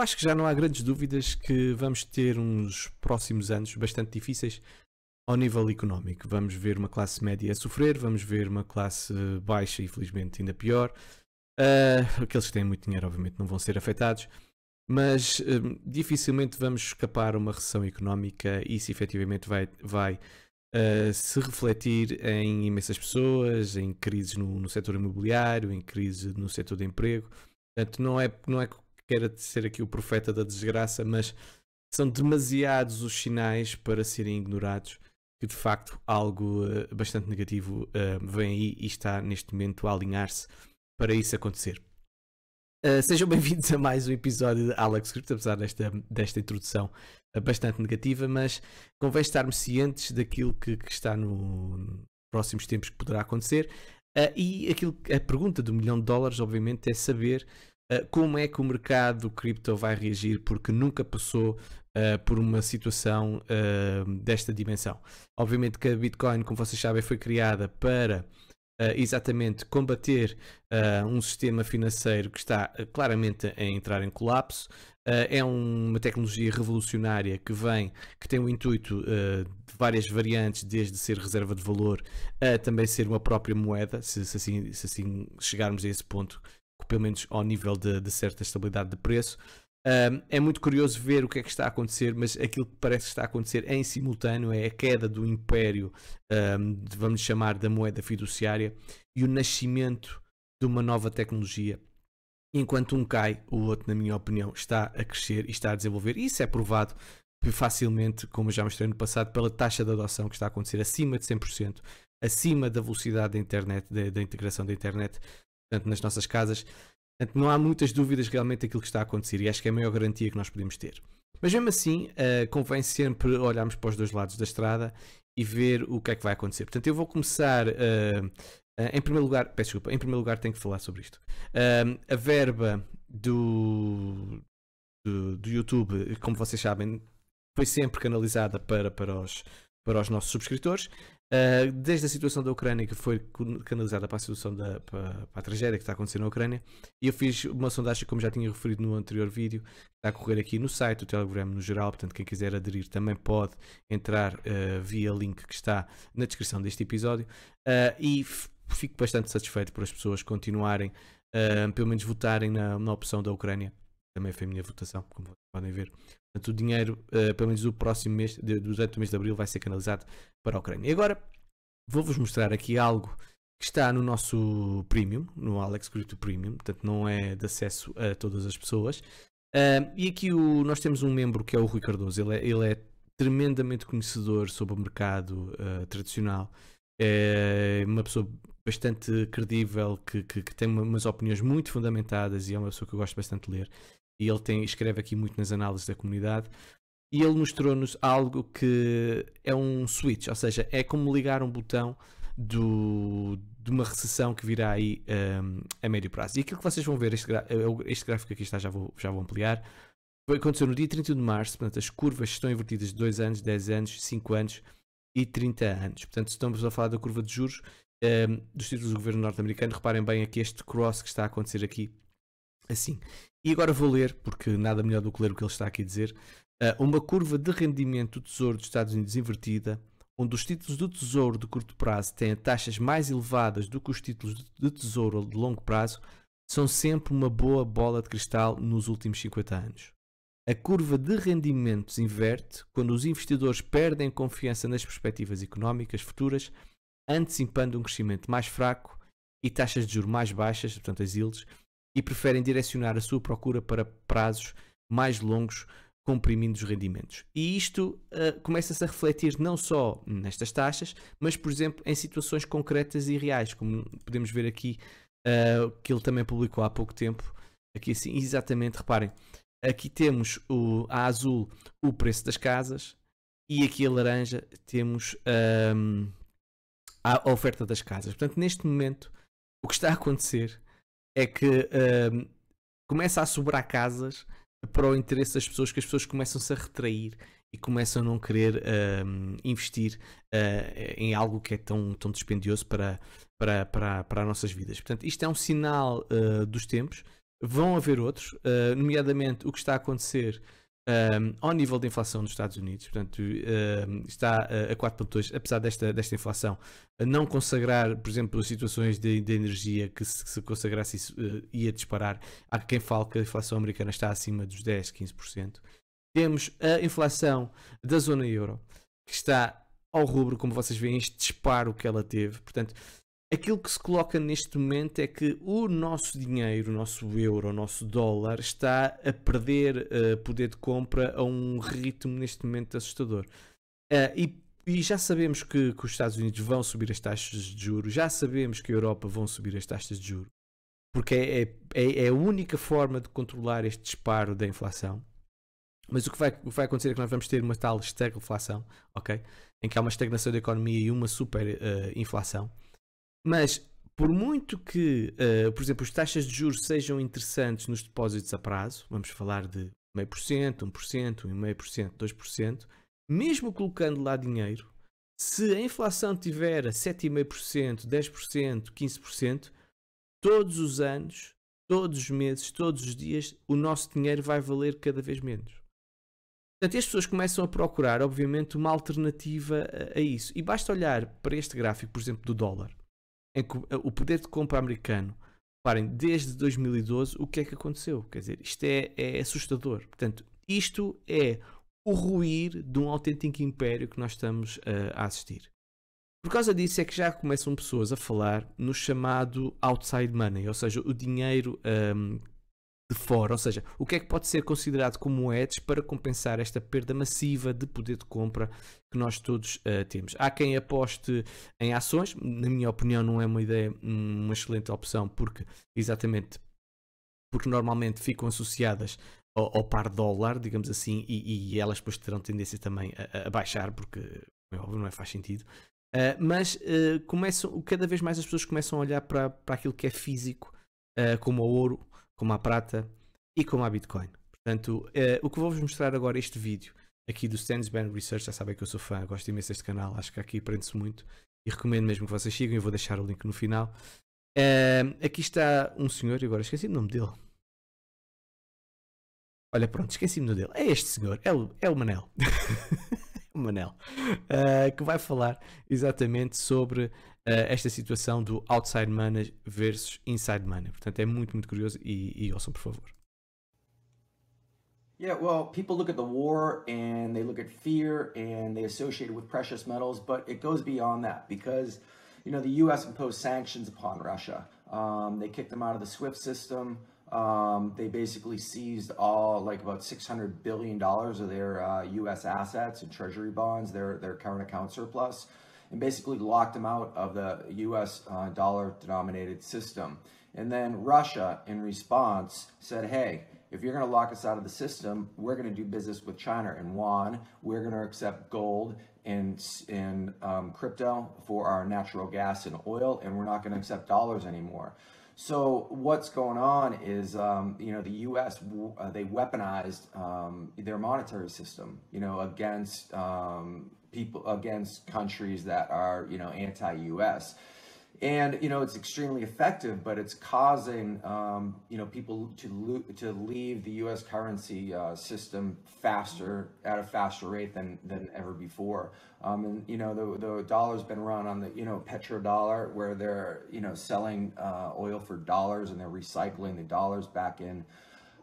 acho que já não há grandes dúvidas que vamos ter uns próximos anos bastante difíceis ao nível económico. Vamos ver uma classe média a sofrer, vamos ver uma classe baixa, infelizmente, ainda pior. Uh, aqueles que têm muito dinheiro, obviamente, não vão ser afetados, mas uh, dificilmente vamos escapar a uma recessão económica e isso efetivamente vai, vai uh, se refletir em imensas pessoas, em crises no, no setor imobiliário, em crise no setor de emprego. Portanto, não é, não é quero ser aqui o profeta da desgraça, mas são demasiados os sinais para serem ignorados que de facto algo uh, bastante negativo uh, vem aí e está neste momento a alinhar-se para isso acontecer. Uh, sejam bem-vindos a mais um episódio de Alex Script, apesar desta, desta introdução bastante negativa, mas convém estarmos cientes daquilo que, que está no, próximos tempos que poderá acontecer. e aquilo, a pergunta do milhão de dólares, obviamente, é saber ah, como é que o mercado cripto vai reagir, porque nunca passou uh, por uma situação uh, desta dimensão. Obviamente que a Bitcoin, como vocês sabem, foi criada para uh, exatamente combater um sistema financeiro que está claramente a entrar em colapso. é uma tecnologia revolucionária que vem, que tem o intuito de várias variantes, desde ser reserva de valor a também ser uma própria moeda, se, se, assim, se assim chegarmos a esse ponto pelo menos ao nível de, de certa estabilidade de preço. Um, é muito curioso ver o que é que está a acontecer, mas aquilo que parece que está a acontecer em simultâneo é a queda do império, um, vamos chamar da moeda fiduciária, e o nascimento de uma nova tecnologia. Enquanto um cai, o outro, na minha opinião, está a crescer e está a desenvolver. e Isso é provado facilmente, como já mostrei no passado, pela taxa de adoção que está a acontecer acima de 100%, acima da velocidade da internet, da, da integração da internet tanto nas nossas casas. Portanto, não há muitas dúvidas realmente daquilo que está a acontecer e acho que é a maior garantia que nós podemos ter. Mas mesmo assim, uh, convém sempre olharmos para os dois lados da estrada e ver o que é que vai acontecer. Portanto, eu vou começar. Uh, uh, em primeiro lugar, peço desculpa, em primeiro lugar tenho que falar sobre isto. a verba do, do, do, YouTube, como vocês sabem, foi sempre canalizada para, para, os, para os nossos subscritores. Uh, desde a situação da Ucrânia, que foi canalizada para a situação da para, para a tragédia que está acontecendo na Ucrânia, e eu fiz uma sondagem, como já tinha referido no anterior vídeo, que está a correr aqui no site do Telegram no geral, portanto quem quiser aderir também pode entrar uh, via link que está na descrição deste episódio, uh, e fico bastante satisfeito por as pessoas continuarem, pelo menos votarem na, na opção da Ucrânia, também foi a minha votação, como podem ver, Portanto, o dinheiro, uh, pelo menos do próximo mês, durante o mês de abril, vai ser canalizado para a Ucrânia. E agora, vou-vos mostrar aqui algo que está no nosso Premium, no Alex Crypto Premium, portanto, não é de acesso a todas as pessoas. Uh, e aqui o, nós temos um membro que é o Rui Cardoso, ele é, ele é tremendamente conhecedor sobre o mercado uh, tradicional, é uma pessoa bastante credível, que, que, que, tem umas opiniões muito fundamentadas e é uma pessoa que eu gosto bastante de ler e ele tem, escreve aqui muito nas análises da comunidade. E ele mostrou-nos algo que é um switch, ou seja, é como ligar um botão do, de uma recessão que virá aí um, a médio prazo. E aquilo que vocês vão ver, este, este gráfico aqui está, já vou, já vou ampliar, foi, aconteceu no dia 31 de março, portanto as curvas estão invertidas de 2 anos, 10 anos, 5 anos e 30 anos. Portanto, estamos a falar da curva de juros um, dos títulos do governo norte-americano. Reparem bem aqui este cross que está a acontecer aqui, assim. E agora vou ler, porque nada melhor do que ler o que ele está aqui a dizer, eh, uma curva de rendimento do Tesouro dos Estados Unidos invertida, onde os títulos do Tesouro de curto prazo têm taxas mais elevadas do que os títulos de Tesouro de longo prazo, são sempre uma boa bola de cristal nos últimos 50 anos. A curva de rendimentos inverte quando os investidores perdem confiança nas perspectivas económicas futuras, antecipando um crescimento mais fraco e taxas de juros mais baixas, portanto as yields, e preferem direcionar a sua procura para prazos mais longos, comprimindo os rendimentos. E isto uh, começa-se a refletir não só nestas taxas, mas, por exemplo, em situações concretas e reais, como podemos ver aqui, uh, que ele também publicou há pouco tempo. Aqui assim, exatamente, reparem, aqui temos o, a azul o preço das casas e aqui a laranja temos um, ehm, a oferta das casas. Portanto, neste momento, o que está a acontecer é que uh, começa a sobrar casas para o interesse das pessoas, que as pessoas começam-se a retrair e começam a não querer uh, investir uh, em algo que é tão, tão dispendioso para, para, para, para as nossas vidas. Portanto, isto é um sinal eh, dos tempos. Vão haver outros, eh, nomeadamente o que está a acontecer um, ao nível da inflação nos Estados Unidos, portanto, um, está a 4,2, apesar desta, desta inflação, não consagrar, por exemplo, as situações de, de energia que se, se consagrasse isso uh, ia disparar. Há quem fale que a inflação americana está acima dos 10, 15%. Temos a inflação da zona euro, que está ao rubro, como vocês veem, este disparo que ela teve. Portanto, Aquilo que se coloca neste momento é que o nosso dinheiro, o nosso euro, o nosso dólar está a perder uh, poder de compra a um ritmo neste momento assustador. Uh, e, e, já sabemos que, que, os Estados Unidos vão subir as taxas de juros, já sabemos que a Europa vão subir as taxas de juros, porque é, é, é, é a única forma de controlar este disparo da inflação. Mas o que, vai, o que vai acontecer é que nós vamos ter uma tal estagflação, ok? Em que há uma estagnação da economia e uma super uh, inflação. Mas por muito que, uh, por exemplo, as taxas de juros sejam interessantes nos depósitos a prazo, vamos falar de 0,5%, 1%, 1,5%, 2%, mesmo colocando lá dinheiro, se a inflação tiver a 7,5%, 10%, 15%, todos os anos, todos os meses, todos os dias, o nosso dinheiro vai valer cada vez menos. Portanto, as pessoas começam a procurar, obviamente, uma alternativa a, a isso. E basta olhar para este gráfico, por exemplo, do dólar em que eh, o poder de compra americano, reparem, desde 2012, o que é que aconteceu? Quer dizer, isto é, é assustador. Portanto, isto é o ruir de um autêntico império que nós estamos uh, a assistir. Por causa disso é que já começam pessoas a falar no chamado outside money, ou seja, o dinheiro um, ehm, de fora, ou seja, o que é que pode ser considerado como hedge para compensar esta perda massiva de poder de compra que nós todos uh, temos. Há quem aposte em ações, na minha opinião não é uma ideia, hum, uma excelente opção, porque exatamente porque normalmente ficam associadas ao, ao par dólar, digamos assim, e, e, elas depois terão tendência também a, a baixar, porque é óbvio, não é, faz sentido. Uh, mas uh, começam, cada vez mais as pessoas começam a olhar para, para aquilo que é físico uh, como ao ouro, como à prata e como à Bitcoin. Portanto, uh, o que vou-vos mostrar agora este vídeo aqui do Sandsban Research, já sabem que eu sou fã, gosto imenso deste canal, acho que aqui aprende-se muito e recomendo mesmo que vocês sigam, eu vou deixar o link no final. Uh, aqui está um senhor, agora esqueci o nome dele. Olha, pronto, esqueci-me do dele. É este senhor, é o, é o Manel. o Manel. Uh, que vai falar exatamente sobre Eh, esta situação do outside mana versus inside mana. Portanto, é muito, muito curioso e, e ouçam, por favor. Yeah, well, people look at the war and they look at fear and they associate it with precious metals, but it goes beyond that because, you know, the U.S. imposed sanctions upon Russia. Um, they kicked them out of the SWIFT system. Um, they basically seized all, like about $600 billion of their uh, U.S. assets and treasury bonds, their, their current account surplus and basically locked them out of the US uh, dollar denominated system. And then Russia, in response, said, hey, if you're going to lock us out of the system, we're going to do business with China and yuan. We're going to accept gold and, and um, crypto for our natural gas and oil, and we're not going to accept dollars anymore. So what's going on is, um, you know, the U.S. Uh, they weaponized um, their monetary system, you know, against um, people against countries that are you know anti-us and you know it's extremely effective but it's causing um, you know people to lo- to leave the us currency uh, system faster at a faster rate than than ever before um, and you know the, the dollar's been run on the you know petrodollar where they're you know selling uh, oil for dollars and they're recycling the dollars back in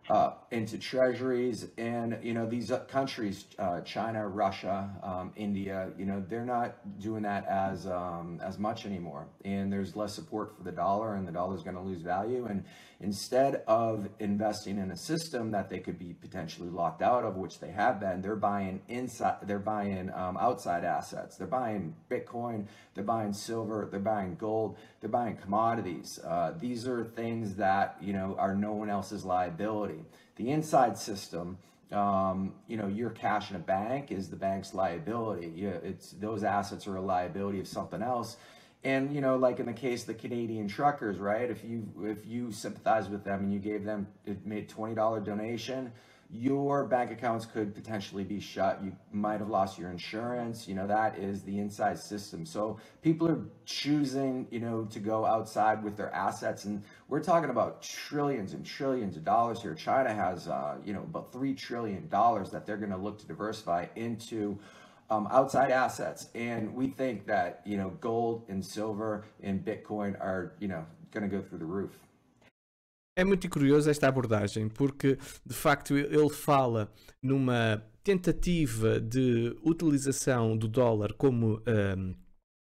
uh, into treasuries. And, you know, these uh, countries, uh, China, Russia, um, India, you know, they're not doing that as, um, as much anymore. And there's less support for the dollar and the dollar is going to lose value. And instead of investing in a system that they could be potentially locked out of, which they have been, they're buying inside, they're buying um, outside assets. They're buying Bitcoin, they're buying silver, they're buying gold, they're buying commodities. Uh, these are things that, you know, are no one else's liability the inside system um, you know, your cash in a bank is the bank's liability. it's those assets are a liability of something else. And you know, like in the case of the Canadian truckers, right? If you if you sympathize with them and you gave them it made twenty dollar donation, your bank accounts could potentially be shut. You might have lost your insurance. You know, that is the inside system. So people are choosing, you know, to go outside with their assets. And we're talking about trillions and trillions of dollars here. China has, uh, you know, about $3 trillion that they're going to look to diversify into. Um, outside assets, and we think that you know gold and silver and Bitcoin are you know going to go through the roof. É muito curioso esta abordagem, porque de facto ele fala numa tentativa de utilização do dólar como um,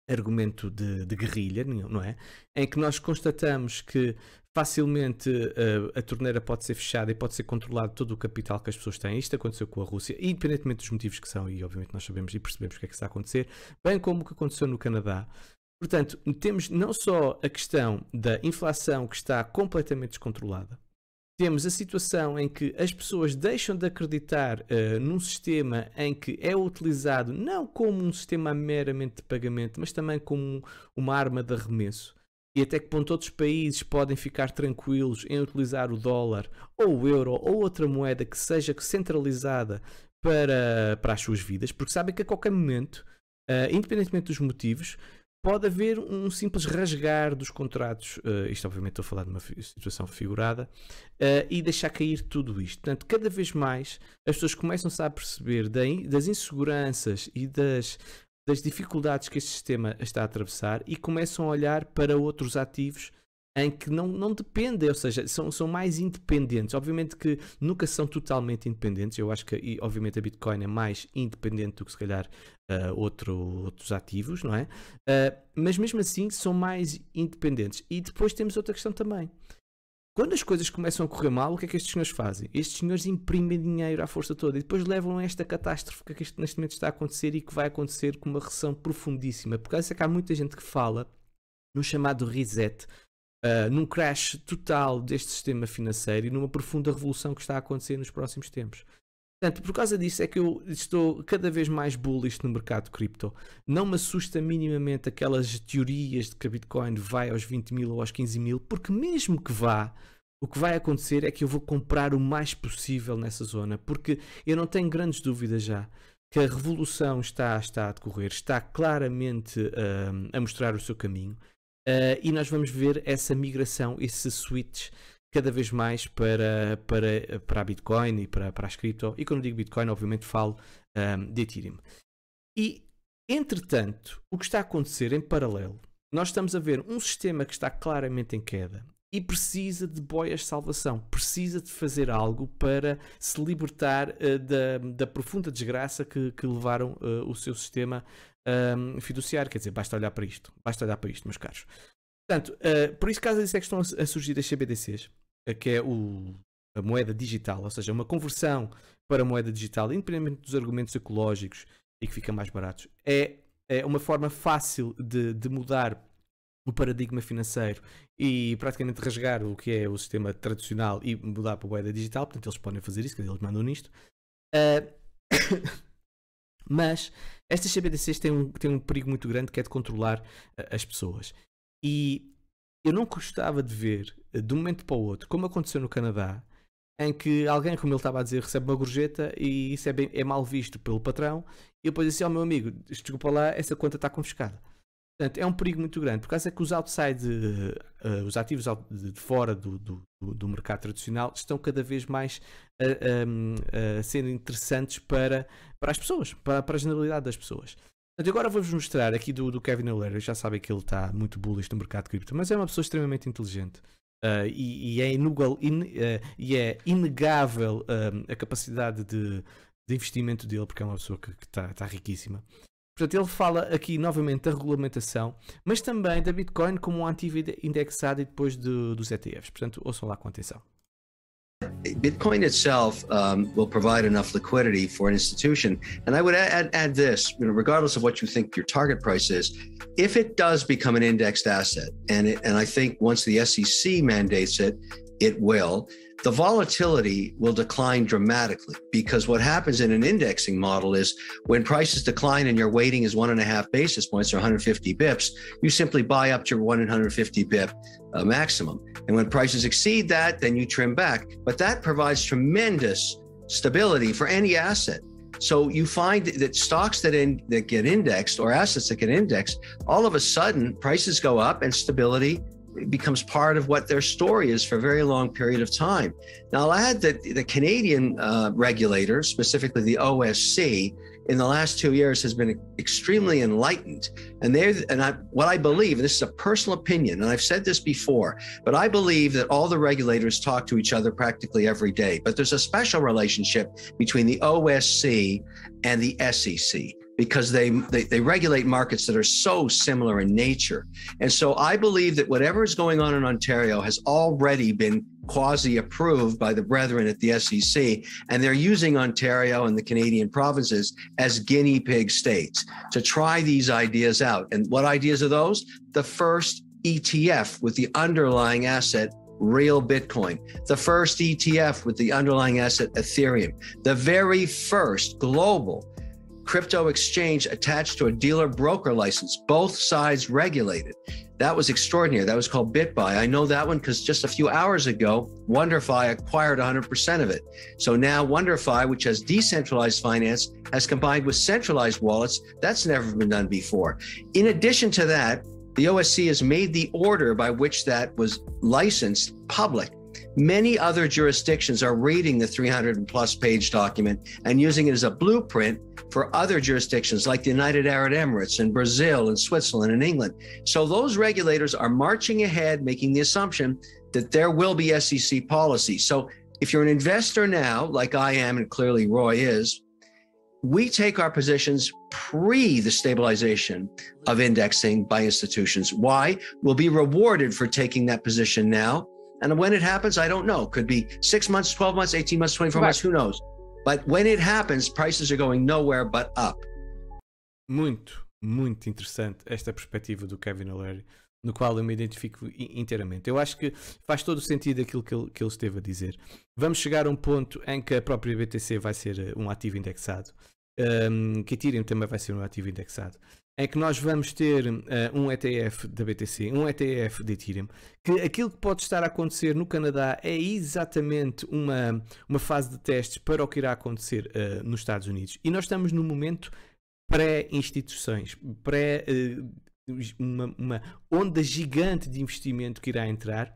argumento de, de, guerrilha, não é? Em que nós constatamos que facilmente hum, a torneira pode ser fechada e pode ser controlado todo o capital que as pessoas têm. Isto aconteceu com a Rússia, independentemente dos motivos que são, e obviamente nós sabemos e percebemos o que é que está a acontecer, bem como o que aconteceu no Canadá. Portanto, temos não só a questão da inflação que está completamente descontrolada, temos a situação em que as pessoas deixam de acreditar uh, num sistema em que é utilizado não como um sistema meramente de pagamento, mas também como uma arma de arremesso. E até que ponto outros países podem ficar tranquilos em utilizar o dólar ou o euro ou outra moeda que seja centralizada para, para as suas vidas, porque sabem que a qualquer momento Uh, independentemente dos motivos, pode haver um simples rasgar dos contratos, uh, isto obviamente estou a falar de uma situação figurada, uh, e deixar cair tudo isto. Portanto, cada vez mais as pessoas começam-se a perceber das inseguranças e das, das dificuldades que este sistema está a atravessar e começam a olhar para outros ativos em que não, não dependem, ou seja, são, são mais independentes. Obviamente que nunca são totalmente independentes, eu acho que, e obviamente, a Bitcoin é mais independente do que se calhar uh, outro, outros ativos, não é? Uh, mas mesmo assim são mais independentes. E depois temos outra questão também. Quando as coisas começam a correr mal, o que é que estes senhores fazem? Estes senhores imprimem dinheiro à força toda e depois levam esta catástrofe que neste momento está a acontecer e que vai acontecer com uma recessão profundíssima. Por causa é que há muita gente que fala no chamado reset eh, num crash total deste sistema financeiro e numa profunda revolução que está a acontecer nos próximos tempos. Portanto, por causa disso é que eu estou cada vez mais bullish no mercado de cripto. Não me assusta minimamente aquelas teorias de que a Bitcoin vai aos 20 mil ou aos 15 mil, porque mesmo que vá, o que vai acontecer é que eu vou comprar o mais possível nessa zona, porque eu não tenho grandes dúvidas já que a revolução está, está a decorrer, está claramente uh, a mostrar o seu caminho. Uh, e nós vamos ver essa migração, esse switch cada vez mais para, para, para a Bitcoin e para, para as cripto. E quando digo Bitcoin, obviamente falo um, ehm, de Ethereum. E, entretanto, o que está a acontecer em paralelo, nós estamos a ver um sistema que está claramente em queda e precisa de boias de salvação, precisa de fazer algo para se libertar uh, da, da profunda desgraça que, que levaram uh, o seu sistema um, fiduciário, quer dizer, basta olhar para isto, basta olhar para isto, meus caros. Portanto, uh, por isso, caso disso é que estão a surgir as CBDCs, ah, que é o, a moeda digital, ou seja, uma conversão para moeda digital, independente dos argumentos ecológicos e que fica mais baratos, é, é uma forma fácil de, de mudar o paradigma financeiro e praticamente rasgar o que é o sistema tradicional e mudar para a moeda digital, portanto eles podem fazer isso, eles mandam nisto. Uh... Mas estas CBDCs têm um, têm um perigo muito grande que é de controlar uh, as pessoas. E eu não gostava de ver, eh, de um momento para o outro, como aconteceu no Canadá, em que alguém, como ele estava a dizer, recebe uma gorjeta e isso é, bem, é mal visto pelo patrão, e depois assim, ó oh, meu amigo, desculpa lá, essa conta está confiscada. Portanto, é um perigo muito grande. Por causa é que os outside, uh, eh, uh, eh, os ativos de fora do, do, do, mercado tradicional estão cada vez mais a, a, ser interessantes para, para as pessoas, para, para a generalidade das pessoas. Portanto, agora vou-vos mostrar aqui do, do Kevin O'Leary. Já sabem que ele está muito bullish no mercado de cripto, mas é uma pessoa extremamente inteligente. Uh, e, e, é inugal, in, e é inegável ehm, a capacidade de, de investimento dele, porque é uma pessoa que está tá riquíssima. Portanto, ele fala aqui novamente da regulamentação, mas também da Bitcoin como um ativo indexado e depois de, dos ETFs. Portanto, ouçam lá com atenção. Bitcoin itself um, will provide enough liquidity for an institution. And I would add, add this, you know, regardless of what you think your target price is, if it does become an indexed asset, and, it, and I think once the SEC mandates it, it will the volatility will decline dramatically because what happens in an indexing model is when prices decline and your weighting is one and a half basis points or 150 bips, you simply buy up to your 150 bip uh, maximum. And when prices exceed that, then you trim back. But that provides tremendous stability for any asset. So you find that stocks that in, that get indexed or assets that get indexed, all of a sudden prices go up and stability it becomes part of what their story is for a very long period of time. Now, I'll add that the Canadian uh, regulator, specifically the OSC, in the last two years has been extremely enlightened. And they and I, what I believe, this is a personal opinion, and I've said this before, but I believe that all the regulators talk to each other practically every day. But there's a special relationship between the OSC and the SEC because they, they, they regulate markets that are so similar in nature. And so I believe that whatever is going on in Ontario has already been quasi approved by the brethren at the SEC, and they're using Ontario and the Canadian provinces as guinea pig states to try these ideas out. And what ideas are those? The first ETF with the underlying asset real Bitcoin, the first ETF with the underlying asset Ethereum, the very first global crypto exchange attached to a dealer broker license, both sides regulated. That was extraordinary. That was called BitBuy. I know that one because just a few hours ago, WonderFi acquired 100% of it. So now WonderFi, which has decentralized finance, has combined with centralized wallets. That's never been done before. In addition to that, the OSC has made the order by which that was licensed public. Many other jurisdictions are reading the 300 plus page document and using it as a blueprint for other jurisdictions like the United Arab Emirates and Brazil and Switzerland and England. So those regulators are marching ahead, making the assumption that there will be SEC policy. So if you're an investor now, like I am, and clearly Roy is, we take our positions pre the stabilization of indexing by institutions. Why? We'll be rewarded for taking that position now And when it happens, I don't know. Could be six months, 12 months, 18 months, 24 right. months, who knows? But when it happens, prices are going nowhere but up. Muito, muito interessante esta perspectiva do Kevin O'Leary, no qual eu me identifico inteiramente. Eu acho que faz todo o sentido aquilo que ele, que ele esteve a dizer. Vamos chegar a um ponto em que a própria BTC vai ser eh, um ativo indexado. Um, que Ethereum também vai ser um ativo indexado em que nós vamos ter uh, um ETF da BTC, um ETF de Ethereum, que aquilo que pode estar a acontecer no Canadá é exatamente uma, uma fase de testes para o que irá acontecer uh, nos Estados Unidos. E nós estamos no momento pré-instituições, pré-. Eh, uma, uma onda gigante de investimento que irá entrar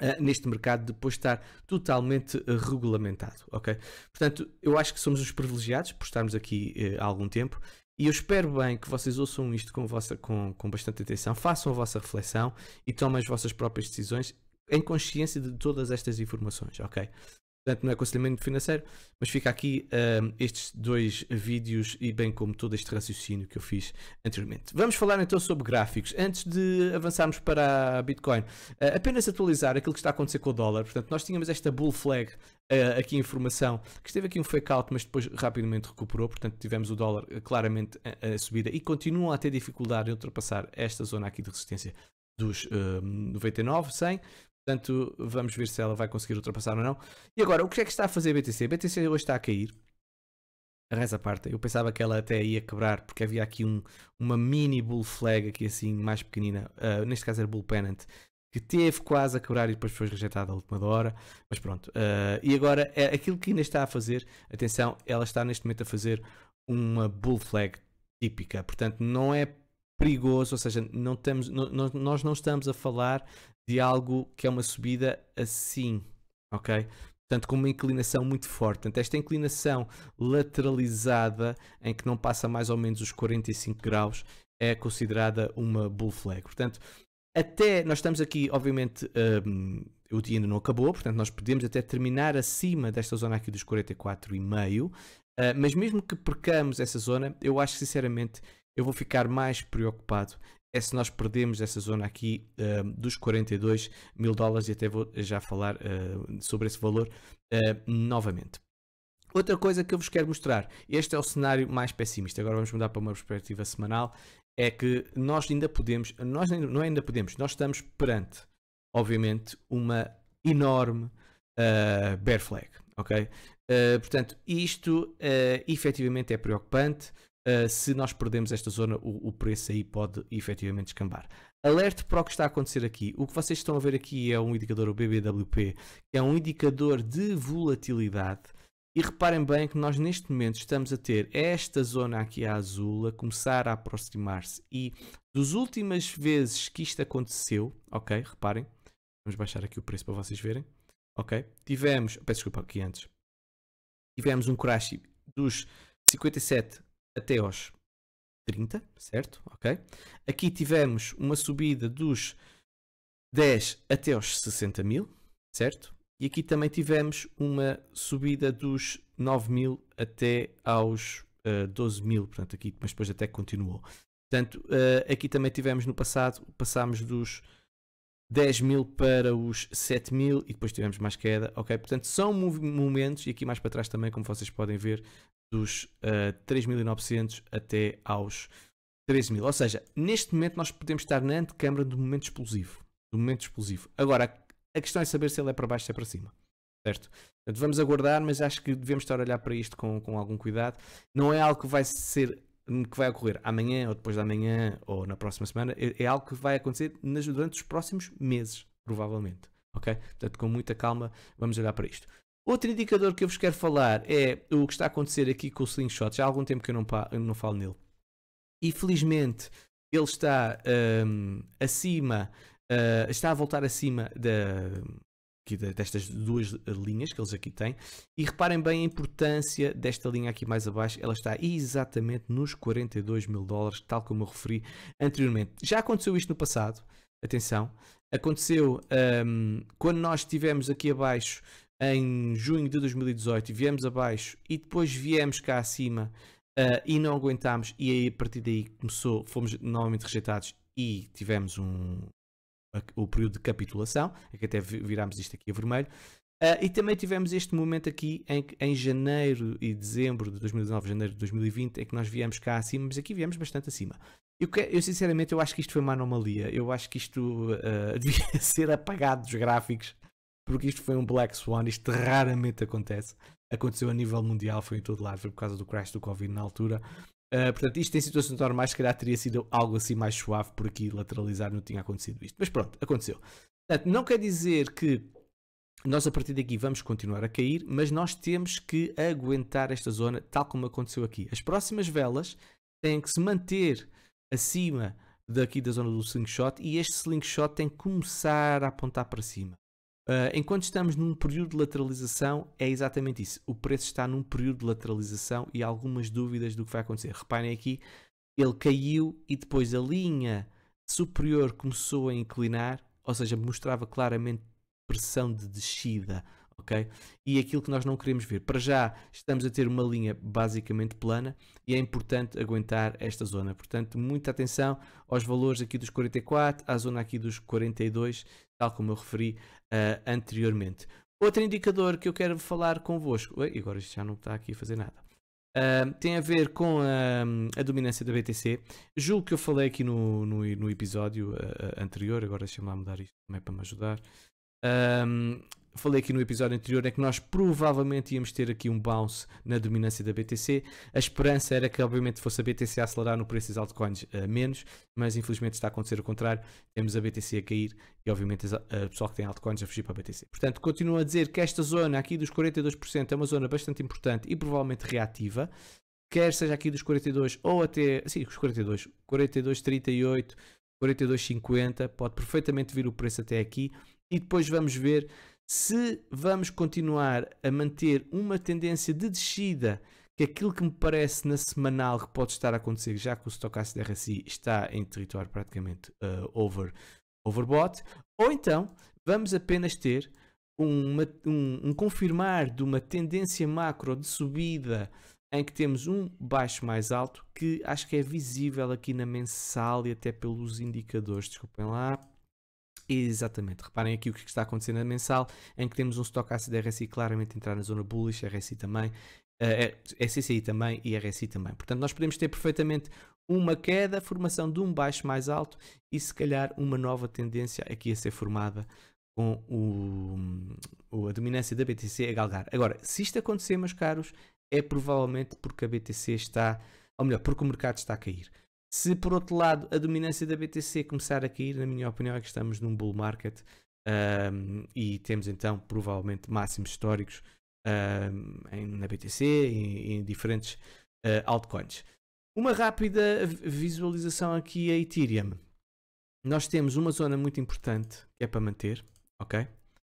Uh, neste mercado depois de estar totalmente uh, regulamentado, ok? Portanto, eu acho que somos os privilegiados por estarmos aqui uh, há algum tempo e eu espero bem que vocês ouçam isto com, vossa, com, com bastante atenção, façam a vossa reflexão e tomem as vossas próprias decisões em consciência de todas estas informações, ok? portanto não é aconselhamento financeiro, mas fica aqui um, estes dois vídeos e bem como todo este raciocínio que eu fiz anteriormente. Vamos falar então sobre gráficos. Antes de avançarmos para a Bitcoin, uh, apenas atualizar aquilo que está a acontecer com o dólar. Portanto, nós tínhamos esta bull flag uh, aqui em formação, que esteve aqui um fake out, mas depois rapidamente recuperou. Portanto, tivemos o dólar ah, claramente a, a subida e continua a ter dificuldade em ultrapassar esta zona aqui de resistência dos uh, 99, 100, Portanto, vamos ver se ela vai conseguir ultrapassar ou não. E agora, o que é que está a fazer a BTC? A BTC hoje está a cair. A reza parte. Eu pensava que ela até ia quebrar, porque havia aqui um, uma mini bull flag aqui assim, mais pequenina. Uh, neste caso era bull pennant. Que teve quase a quebrar e depois foi rejeitada à última hora. Mas pronto. Uh, e agora, é aquilo que ainda está a fazer, atenção, ela está neste momento a fazer uma bull flag típica. Portanto, não é perigoso, ou seja, não temos não, nós não estamos a falar de algo que é uma subida assim, ok? Portanto, com uma inclinação muito forte. Portanto, esta inclinação lateralizada, em que não passa mais ou menos os 45 graus, é considerada uma bull flag. Portanto, até nós estamos aqui, obviamente, um, o dia ainda não acabou, portanto, nós podemos até terminar acima desta zona aqui dos 44,5, uh, ah, mas mesmo que percamos essa zona, eu acho sinceramente eu vou ficar mais preocupado é se nós perdemos essa zona aqui uh, dos 42 mil dólares e até vou já falar uh, sobre esse valor uh, novamente. Outra coisa que eu vos quero mostrar, este é o cenário mais pessimista, agora vamos mudar para uma perspectiva semanal, é que nós ainda podemos, nós ainda, não é ainda podemos, nós estamos perante, obviamente, uma enorme eh, bear flag, ok? portanto, isto efetivamente é preocupante, Uh, se nós perdemos esta zona, o, o, preço aí pode efetivamente descambar. alerte para o que está a acontecer aqui. O que vocês estão a ver aqui é um indicador, o BBWP, que é um indicador de volatilidade. E reparem bem que nós neste momento estamos a ter esta zona aqui a azul a começar a aproximar-se. E das últimas vezes que isto aconteceu, ok, reparem, vamos baixar aqui o preço para vocês verem, ok, tivemos, peço desculpa aqui antes, tivemos um crash dos 57 até aos 30, certo? Ok. Aqui tivemos uma subida dos 10 até aos 60 mil, certo? E aqui também tivemos uma subida dos 9 mil até aos uh, eh, 12 mil, portanto aqui, mas depois até continuou. Portanto, uh, aqui também tivemos no passado, passámos dos 10 mil para os 7 mil e depois tivemos mais queda, ok? Portanto, são momentos, e aqui mais para trás também, como vocês podem ver, dos uh, eh, 3.900 até aos 13.000. Ou seja, neste momento nós podemos estar na antecâmara do momento explosivo. Do momento explosivo. Agora, a questão é saber se ele é para baixo ou é para cima. Certo? Portanto, vamos aguardar, mas acho que devemos estar a olhar para isto com, com algum cuidado. Não é algo que vai ser que vai ocorrer amanhã ou depois da manhã ou na próxima semana, é, é algo que vai acontecer nas, durante os próximos meses, provavelmente. Ok? Portanto, com muita calma, vamos olhar para isto. Outro indicador que eu vos quero falar é o que está a acontecer aqui com o Slingshot. Já há algum tempo que eu não, eu não falo nele. E felizmente ele está um, acima, uh, está a voltar acima da, destas duas linhas que eles aqui têm. E reparem bem a importância desta linha aqui mais abaixo. Ela está exatamente nos 42 mil dólares, tal como eu referi anteriormente. Já aconteceu isto no passado, atenção. Aconteceu um, quando nós estivemos aqui abaixo em junho de 2018, viemos abaixo e depois viemos cá acima uh, e não aguentámos, e aí a partir daí começou, fomos novamente rejeitados e tivemos um, o período de capitulação, é que até virámos isto aqui a vermelho. Uh, e também tivemos este momento aqui em, em janeiro e dezembro de 2019, janeiro de 2020, em é que nós viemos cá acima, mas aqui viemos bastante acima. Eu, eu, sinceramente eu acho que isto foi uma anomalia. Eu acho que isto uh, devia ser apagado dos gráficos porque isto foi um Black Swan, isto raramente acontece. Aconteceu a nível mundial, foi em todo lado, foi por causa do crash do Covid na altura. Uh, portanto, isto em situações normais, se calhar teria sido algo assim mais suave, por aqui lateralizar não tinha acontecido isto. Mas pronto, aconteceu. Portanto, não quer dizer que nós a partir daqui vamos continuar a cair, mas nós temos que aguentar esta zona, tal como aconteceu aqui. As próximas velas têm que se manter acima daqui da zona do slingshot e este slingshot tem que começar a apontar para cima. Ah, enquanto estamos num período de lateralização, é exatamente isso. O preço está num período de lateralização e há algumas dúvidas do que vai acontecer. Reparem aqui, ele caiu e depois a linha superior começou a inclinar, ou seja, mostrava claramente pressão de descida ok? E aquilo que nós não queremos ver. Para já estamos a ter uma linha basicamente plana e é importante aguentar esta zona. Portanto, muita atenção aos valores aqui dos 44, à zona aqui dos 42, tal como eu referi uh, anteriormente. Outro indicador que eu quero falar convosco, Ué, agora já não está aqui a fazer nada, uh, tem a ver com a, a, dominância da BTC. Julgo que eu falei aqui no, no, no episódio uh, anterior, agora deixa-me lá mudar isto também para me ajudar. Um, falei aqui no episódio anterior é que nós provavelmente íamos ter aqui um bounce na dominância da BTC. A esperança era que, obviamente, fosse a BTC a acelerar no preço das altcoins a eh, menos, mas infelizmente está a acontecer o contrário. Temos a BTC a cair e, obviamente, a pessoal que tem altcoins a fugir para a BTC. Portanto, continuo a dizer que esta zona aqui dos 42% é uma zona bastante importante e provavelmente reativa. Quer seja aqui dos 42 ou até, sim, os 42, 42, 38, 42,50, pode perfeitamente vir o preço até aqui e depois vamos ver se vamos continuar a manter uma tendência de descida, que é aquilo que me parece na semanal que pode estar a acontecer, já que o Stochastic RSI está em território praticamente uh, over, overbought, ou então vamos apenas ter uma, um, um confirmar de uma tendência macro de subida em que temos um baixo mais alto que acho que é visível aqui na mensal e até pelos indicadores. Desculpem lá, Exatamente, reparem aqui o é que está acontecendo na mensal, em que temos um estoque da RSI claramente entrar na zona bullish, RSI também, uh, eh, SCI também e RSI também. Portanto, nós podemos ter perfeitamente uma queda, formação de um baixo mais alto e se calhar uma nova tendência aqui a ser formada com o, a dominância da BTC a galgar. Agora, se isto acontecer, meus caros, é provavelmente porque a BTC está, ou melhor, porque o mercado está a cair. Se por outro lado a dominância da BTC começar a cair, na minha opinião é que estamos num bull market um, e temos então provavelmente máximos históricos um, em, na BTC e em, diferentes uh, altcoins. Uma rápida visualização aqui a Ethereum. Nós temos uma zona muito importante que é para manter, ok?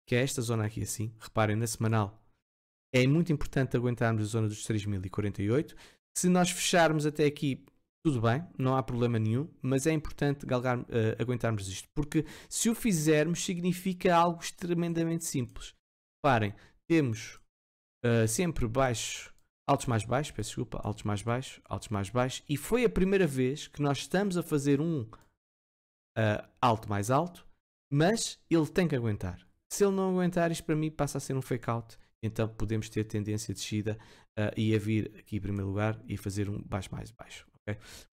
Que é esta zona aqui assim. Reparem, na semanal é muito importante aguentarmos a zona dos 3048. Se nós fecharmos até aqui, tudo bem, não há problema nenhum, mas é importante galgar, uh, aguentarmos isto, porque se o fizermos significa algo tremendamente simples. Reparem, temos uh, sempre baixos altos mais baixos, peço desculpa, altos mais baixos, altos mais baixos, e foi a primeira vez que nós estamos a fazer um uh, alto mais alto, mas ele tem que aguentar. Se ele não aguentar, isto para mim passa a ser um fake out então podemos ter tendência de descida uh, e a vir aqui em primeiro lugar e fazer um baixo mais baixo.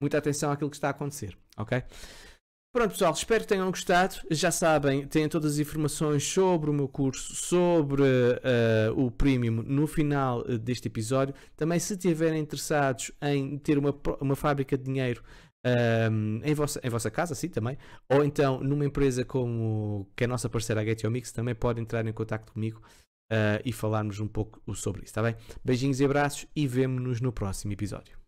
Muita atenção àquilo que está a acontecer, ok? Pronto, pessoal, espero que tenham gostado. Já sabem, têm todas as informações sobre o meu curso, sobre uh, o Premium no final uh, deste episódio. Também, se estiverem interessados em ter uma, uma fábrica de dinheiro um, ehm, em, vossa, em vossa casa, sim, também, ou então numa empresa como que é a nossa parceira a Get Your Mix, também podem entrar em contato comigo uh, e falarmos um pouco sobre isso, está bem? Beijinhos e abraços e vemo-nos no próximo episódio.